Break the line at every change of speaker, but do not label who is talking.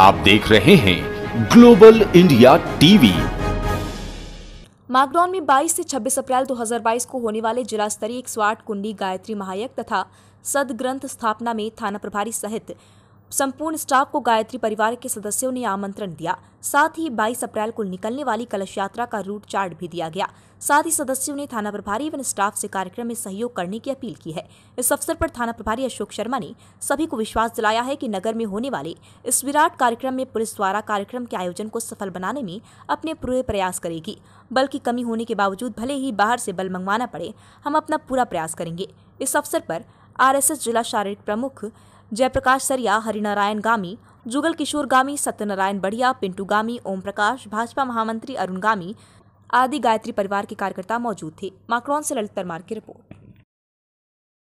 आप देख रहे हैं ग्लोबल इंडिया टीवी
माकडाउन में 22 से 26 अप्रैल 2022 को होने वाले जिला स्तरीय एक कुंडी गायत्री महायक तथा सदग्रंथ स्थापना में थाना प्रभारी सहित संपूर्ण स्टाफ को गायत्री परिवार के सदस्यों ने आमंत्रण दिया साथ ही 22 अप्रैल को निकलने वाली कलश यात्रा का रूट चार्ट भी दिया गया साथ ही सदस्यों ने थाना प्रभारी एवं स्टाफ से कार्यक्रम में सहयोग करने की अपील की है इस अवसर पर थाना प्रभारी अशोक शर्मा ने सभी को विश्वास दिलाया है कि नगर में होने वाले इस विराट कार्यक्रम में पुलिस द्वारा कार्यक्रम के आयोजन को सफल बनाने में अपने पूरे प्रयास करेगी बल की कमी होने के बावजूद भले ही बाहर से बल मंगवाना पड़े हम अपना पूरा प्रयास करेंगे इस अवसर पर आर जिला शारीरिक प्रमुख जयप्रकाश सरिया हरिनारायण गामी जुगल किशोर गामी सत्यनारायण बढ़िया पिंटू गामी ओम प्रकाश भाजपा महामंत्री अरुण गामी आदि गायत्री परिवार के कार्यकर्ता मौजूद थे माक्रॉन से ललित परमार की रिपोर्ट